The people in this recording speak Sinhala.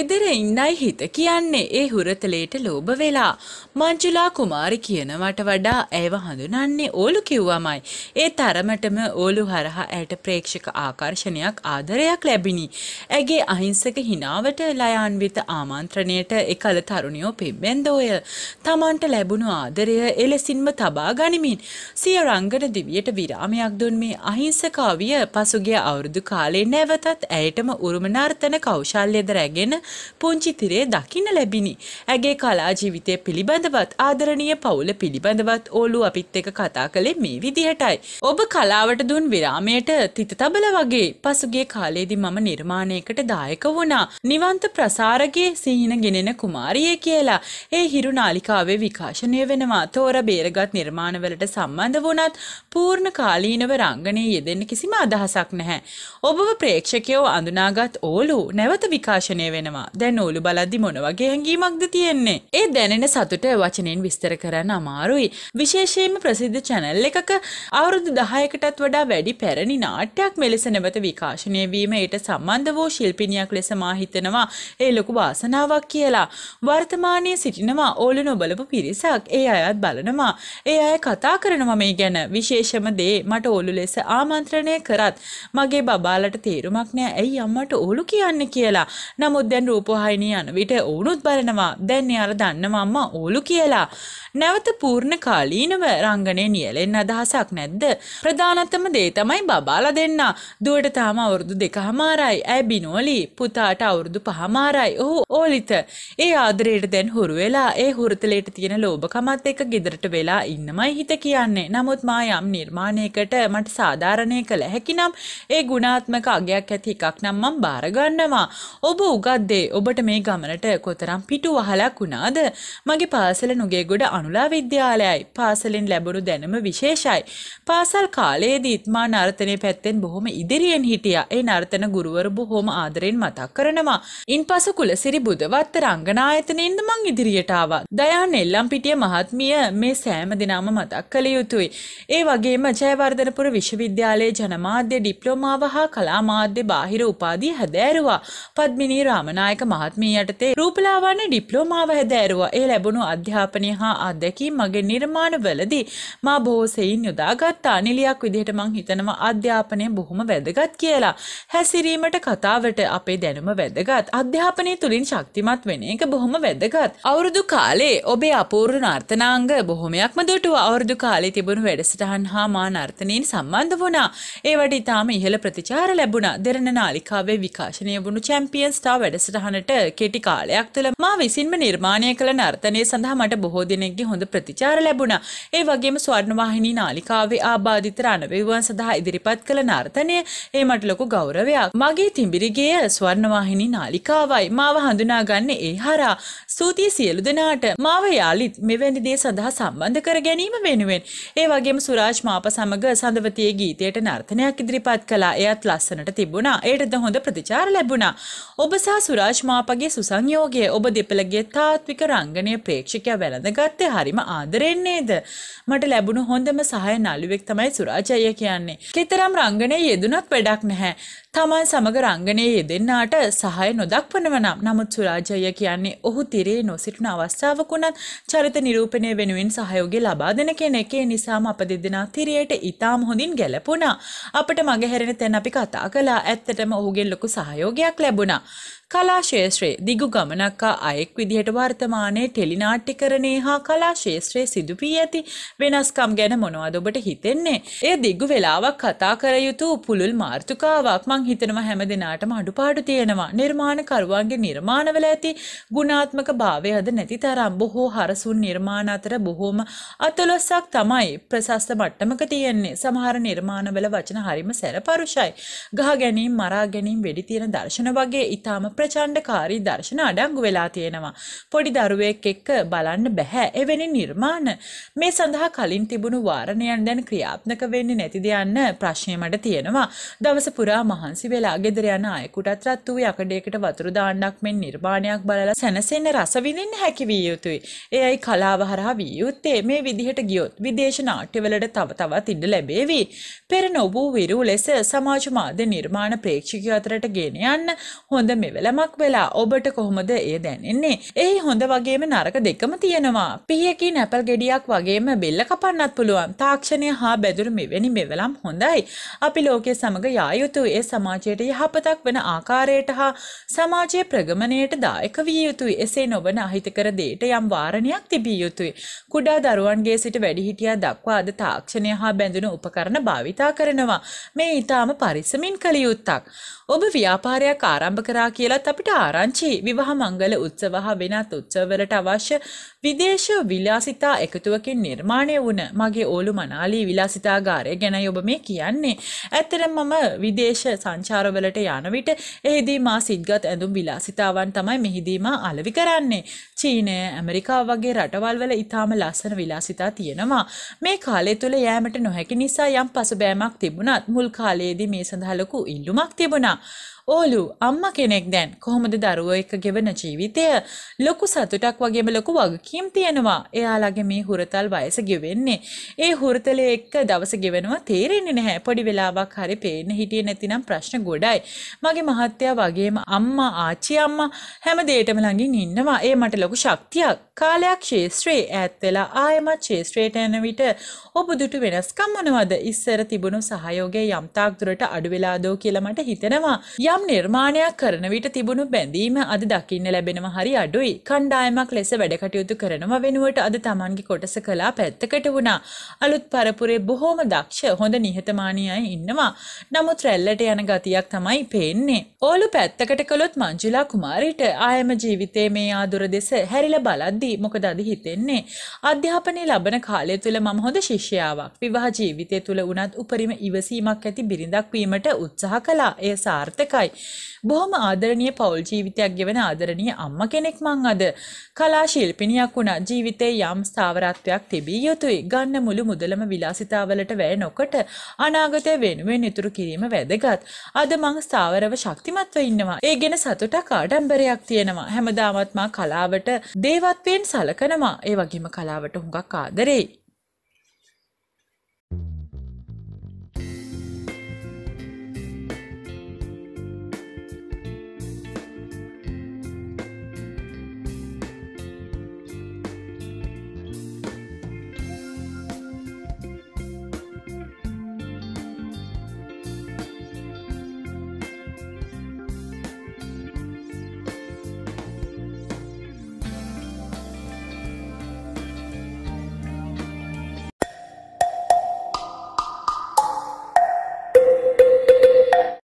ගෙදර ඉන්නයි හිත කියන්නේ ඒ හුරතලේට ලෝභ වෙලා. මංජුලා කුමාරි කියනවට වඩා ඇයව හඳුනන්නේ ඕලු කිව්වමයි. ඒ තරමටම ඕලු හරහා ඇයට ප්‍රේක්ෂක ආකර්ෂණයක් ආදරයක් ලැබිනි. ඇගේ අහිංසක හිනාවට ලයාන්විත ආමන්ත්‍රණයට එකල තරුණියෝ පෙබ්බෙන්දෝය. තමන්ට ලැබුණු ආදරය එලෙසින්ම තබා ගනිමින්. සිය රංගන දිවියට විරාමයක් දුන් මේ අහිංසකාවිය පසුගිය අවුරුදු කාලේ නැවතත් ඇයටම උරුම නර්තන කෞශල්‍යද රැගෙන පුංචි තිරේ දකින්න ලැබිනි. ඇගේ කලා ජීවිතය පිළිබඳවත් ආදරණීය පවුල පිළිබඳවත් ඕලු අපිත් එක කතා කළේ මේ විදිහටයි. ඔබ කලාවට දුන් විරාමයට තිත තබල වගේ පසුගේ කාලයේදී මම නිර්මාණයකට දායක වුණා. නිවන්ත ප්‍රසාරගේ සිහින ගෙනෙන කුමාරිය කියලා. ඒ හිරු නාලිකාවේ විකාශනය වෙනවා. තෝර බේරගත් නිර්මාණවලට සම්බන්ධ වුණත් පූර්ණ කාලීනව රංගනයේ යෙදෙන්න කිසිම අදහසක් නැහැ. ඔබව ප්‍රේක්ෂකයෝ අඳුනාගත් ඕලු නැවත විකාශනය වෙනවා. තියෙනවා. දැන් නූලු බලද්දි මොන වගේ හැඟීමක්ද තියෙන්නේ? ඒ දැනෙන සතුට වචනෙන් විස්තර කරන්න අමාරුයි. විශේෂයෙන්ම ප්‍රසිද්ධ channel එකක අවුරුදු 10කටත් වඩා වැඩි පැරණි නාට්‍යයක් මෙලෙස නැවත විකාශනය වීම ඊට සම්බන්ධ වූ ශිල්පිනියක් ලෙස මා හිතනවා. ඒ ලොකු වාසනාවක් කියලා. වර්තමානයේ සිටිනවා ඕලු නොබලපු පිරිසක්. ඒ අයත් බලනවා. ඒ අය කතා කරනවා මේ ගැන. විශේෂම දේ මට ඕලු ලෙස ආමන්ත්‍රණය කරත් මගේ බබාලට තේරුමක් නෑ ඇයි අම්මට ඕලු කියන්නේ කියලා. නමුත් දැන් රූපවාහිනිය යන විට ඔවුනුත් බලනවා. දැන් එයාලා දන්නවා අම්මා ඕලු කියලා. නැවත පූර්ණ කාලීනව රංගනය නියැලෙන්න අදහසක් නැද්ද? ප්‍රධානතම දේ තමයි බබාලා දෙන්න. දුවට තාම අවුරුදු දෙකහමාරයි. ඇය බිනෝලි. පුතාට අවුරුදු පහමාරයි. ඔහු ඕලිත. ඒ ආදරයට දැන් හුරු වෙලා ඒ හුරුතලයට තියෙන ලෝභකමත් එක්ක ගෙදරට වෙලා ඉන්නමයි හිත කියන්නේ. නමුත් මා යම් නිර්මාණයකට මට සාධාරණය කළ හැකි නම් ඒ ගුණාත්මක අගයක් ඇති එකක් නම් මම බාර ගන්නවා. ඔබ උගත් දේ ඔබට මේ ගමනට කොතරම් පිටු වහලක් වුණාද මගේ පාසල නුගේගොඩ අනුලා විද්‍යාලයයි පාසලෙන් ලැබුණු දැනම විශේෂයි පාසල් කාලයේදීත් මා නර්තනය පැත්තෙන් බොහොම ඉදිරියෙන් හිටියා ඒ නර්තන ගුරුවරු බොහොම ආදරෙන් මතක් කරනවා ඉන් පසු කුලසිරි බුදවත්තර අංගනායතනයෙන්ද මං ඉදිරියට ආවා දයාන් එල්ලම් පිටිය මහත්මිය මේ සෑම දිනම මතක් කළ යුතුයි ඒ වගේම ජයවර්ධනපුර විශ්වවිද්‍යාලයේ ජනමාධ්‍ය ඩිප්ලෝමාව හා කලා මාධ්‍ය බාහිර උපාධි හැදෑරුවා පද්මිනී රාමන බණ්ඩාරනායක මහත්මිය යටතේ රූපලාවන්‍ය ඩිප්ලෝමාව හැදෑරුවා. ඒ ලැබුණු අධ්‍යාපනය හා අත්දැකීම් මගේ නිර්මාණවලදී මා බොහෝ සෙයින් යොදාගත්තා. නිලියක් විදිහට මං හිතනවා අධ්‍යාපනය බොහොම වැදගත් කියලා. හැසිරීමට කතාවට අපේ දැනුම වැදගත්. අධ්‍යාපනය තුළින් ශක්තිමත් වෙන එක බොහොම වැදගත්. අවුරුදු කාලේ ඔබේ අපූර්ණ නර්තනාංග බොහොමයක්ම දුටුවා. අවුරුදු කාලේ තිබුණු වැඩසටහන් හා මා නර්තනයෙන් සම්බන්ධ වුණා. ඒවට ඉතාම ඉහළ ප්‍රතිචාර ලැබුණා. දෙරණ නාලිකාවේ විකාශනය වුණු චැම්පියන් ස්ටා වැඩසටහන වැඩසටහනට කෙටි කාලයක් තුළ මා විසින්ම නිර්මාණය කළ නර්තනය සඳහා මට බොහෝ දෙනෙක්ගේ හොඳ ප්‍රතිචාර ලැබුණා. ඒ වගේම ස්වර්ණවාහිනී නාලිකාවේ ආබාධිත රණවිරුවන් සඳහා ඉදිරිපත් කළ නර්තනය ඒ මට ලොකු ගෞරවයක්. මගේ තිඹිරිගේ ස්වර්ණවාහිනී නාලිකාවයි මාව හඳුනාගන්නේ ඒ හරහා. ස්තුතියි සියලු දෙනාට මාව යාලිත් මෙවැනි දේ සඳහා සම්බන්ධ කර ගැනීම වෙනුවෙන්. ඒ වගේම සුරාජ් මාප සමග සඳවතියේ ගීතයට නර්තනයක් ඉදිරිපත් කළා. එයත් ලස්සනට තිබුණා. ඒටද හොඳ ප්‍රතිචාර ලැබුණා. ඔබ සහ සුරාජ් සුරාජ් මාපගේ සුසංයෝගය ඔබ දෙපළගේ තාත්වික රංගනය ප්‍රේක්ෂකයා වැළඳ ගත්තේ හරිම ආදරෙන්නේද. මට ලැබුණු හොඳම සහය නළුවෙක් තමයි සුරාජය කියන්නේ. කෙතරම් රංගනය යෙදුනත් වැඩක් නැහැ. තමන් සමග රංගනයේ යෙදෙන්නාට සහය නොදක්වනව නම් නමුත් සුරාජය කියන්නේ ඔහු තිරේ නොසිටුන අවස්ථාවකුණත් චරිත නිරූපණය වෙනුවෙන් සහයෝගය ලබා දෙන කෙනෙකේ නිසාම අප දෙදෙනා තිරයට ඉතාම හොඳින් ගැලපුණා. අපට මගහැරෙන තැන් අපි කතා කළා ඇත්තටම ඔහුගෙන් ලොකු සහයෝගයක් ලැබුණා. කලාශේත්‍රයේ දිගු ගමනක් අයෙක් විදිහට වර්තමානයේ ටෙලිනාට්‍යකරණය හා කලාශේත්‍රයේ සිදුපී ඇති වෙනස්කම් ගැන මොනවද ඔබට හිතෙන්නේ? ඒ දිගු වෙලාවක් කතා කර යුතු පුලුල් මාර්තුකාවක් මං මං හිතනවා හැම දෙනාටම අඩුපාඩු තියෙනවා. නිර්මාණකරුවන්ගේ නිර්මාණවල ඇති ගුණාත්මක භාවය අද නැති තරම් බොහෝ හරසුන් නිර්මාණ අතර බොහෝම අතලොස්සක් තමයි ප්‍රශස්ත මට්ටමක තියෙන්නේ. සමහර නිර්මාණවල වචන හරිම සැරපරුෂයි. ගහ ගැනීම, මරා ගැනීම, වෙඩි තියෙන දර්ශන වගේ ඊටාම ප්‍රචණ්ඩකාරී දර්ශන අඩංගු වෙලා තියෙනවා. පොඩි දරුවෙක් එක්ක බලන්න බෑ එවැනි නිර්මාණ. මේ සඳහා කලින් තිබුණු වාරණයන් දැන් ක්‍රියාත්මක වෙන්නේ නැතිද යන්න ප්‍රශ්නය මට තියෙනවා. දවස පුරා මහා මහන්සි වෙලා ගෙදර යන අයෙකුටත් රත් වූ යකඩයකට වතුර දාන්නක් මෙන් නිර්මාණයක් බලලා සැනසෙන්න රස විඳින්න හැකි විය යුතුයි. එයයි කලාව හරහා විය යුත්තේ. මේ විදිහට ගියොත් විදේශ නාට්‍යවලට තව තවත් ඉඩ ලැබේවි. පෙර නොබූ විරු ලෙස සමාජ මාධ්‍ය නිර්මාණ ප්‍රේක්ෂකයෝ අතරට ගෙන යන්න හොඳ මෙවලමක් වෙලා ඔබට කොහොමද ඒ දැනෙන්නේ? එහි හොඳ වගේම නරක දෙකම තියෙනවා. පිහකින් ඇපල් ගෙඩියක් වගේම බෙල්ල කපන්නත් පුළුවන්. තාක්ෂණය හා බැදුරු මෙවැනි මෙවලම් හොඳයි. අපි ලෝකයේ සමග යා යුතුයි. ඒ සමාජයට යහපතක් වන ආකාරයට හා සමාජයේ ප්‍රගමණයට දායක විය යුතුයි. එසේ නොවන අහිතකර දෙයට යම් වාරණයක් තිබිය යුතුයි. කුඩා දරුවන්ගේ සිට වැඩිහිටියා දක්වා අද තාක්ෂණය හා බැඳුණු උපකරණ භාවිතා කරනවා. මේ ඊටාම පරිස්සමින් කළ යුත්තක්. ඔබ ව්‍යාපාරයක් ආරම්භ කරා කියලත් අපිට ආරංචි විවාහ මංගල උත්සව හා වෙනත් උත්සවවලට අවශ්‍ය විදේශ විලාසිතා එකතුවකින් නිර්මාණය වුණ මගේ ඕලු මනාලී විලාසිතාගාරය ගැන ඔබ මේ කියන්නේ. ඇත්තට මම විදේශ සංචාරවලට යන විට එහිදී මා සිද්ගත් ඇඳුම් විලාසිතාවන් තමයි මෙහිදී මා අලෙවි කරන්නේ. චීනය ඇමරිකා වගේ රටවල් වල ඉතාම ලස්සන විලාසිතා තියෙනවා. මේ කාලය තුළ යෑමට නොහැකි නිසා යම් පසුබෑමක් තිබුණත් මුල් කාලයේදී මේ සඳහා ලොකු ඉල්ලුමක් තිබුණා. ඕලු අම්ම කෙනෙක් දැන් කොහොමද දරුවෝ එක්ක ගෙවන ජීවිතය ලොකු සතුටක් වගේම ලොකු වගකීම් තියෙනවා එයාලගේ මේ හුරතල් වයස ගෙවෙන්නේ ඒ හුරතලේ එක්ක දවස ගෙවෙනවා තේරෙන්නේ නැහැ පොඩි වෙලාවක් හරි පේන්න හිටියේ නැතිනම් ප්‍රශ්න ගොඩයි මගේ මහත්තයා වගේම අම්මා ආච්චි අම්මා හැම දෙයකම ළඟින් ඉන්නවා ඒ මට ලැබු ශක්තියක් කාලයක් ශේත්‍රයේ ඈත් වෙලා ආයමත් ශේත්‍රයට යන විට ඔබදුටු වෙනස්කම් මොනවද ඉස්සර තිබුණු සහයෝගය යම්තාක් දුරට අඩු වෙලා දෝ කියලා මට හිතෙනවා යම් නිර්මාණයක් කරන විට තිබුණු බැඳීම අද දකින්න ලැබෙනවා හරි අඩුයි කණ්ඩායමක් ලෙස වැඩ කටයුතු කරනවා වෙනුවට අද Tamanගේ කොටස කළා පැත්තකට වුණා අලුත් පරපුරේ බොහොම දක්ෂ හොඳ නිහතමානී අය ඉන්නවා නමුත් රැල්ලට යන ගතියක් තමයි පේන්නේ ඕලු පැත්තකට කළොත් මංජුලා කුමාරිට ආයම ජීවිතයේ මේ ආදුර දෙස හැරිලා බලද්දී මොකද අද හිතෙන්නේ අධ්‍යාපනය ලබන කාලය තුල මම හොඳ ශිෂ්‍යාවක් විවාහ ජීවිතය තුල වුණත් උපරිම ඉවසීමක් ඇති බිරිඳක් වීමට උත්සාහ කළා එය සාර්ථකයි බොහොම ආදරණීය පෞල් ජීවිතයක් ගෙවන ආදරණීය අම්මා කෙනෙක් මං අද කලා ශිල්පිනියක් වුණා ජීවිතේ යම් ස්ථාවරත්වයක් තිබිය යුතුයි ගන්න මුළු මුදලම විලාසිතාවලට වැය නොකොට අනාගතය වෙනුවෙන් ඉතුරු කිරීම වැදගත් අද මං ස්ථාවරව ශක්තිමත්ව ඉන්නවා ඒ ගැන සතුටක් ආඩම්බරයක් තියෙනවා හැමදාමත් මා කලාවට දේවත්වයෙන් සලකනවා ඒ වගේම කලාවට හුඟක් ආදරෙයි.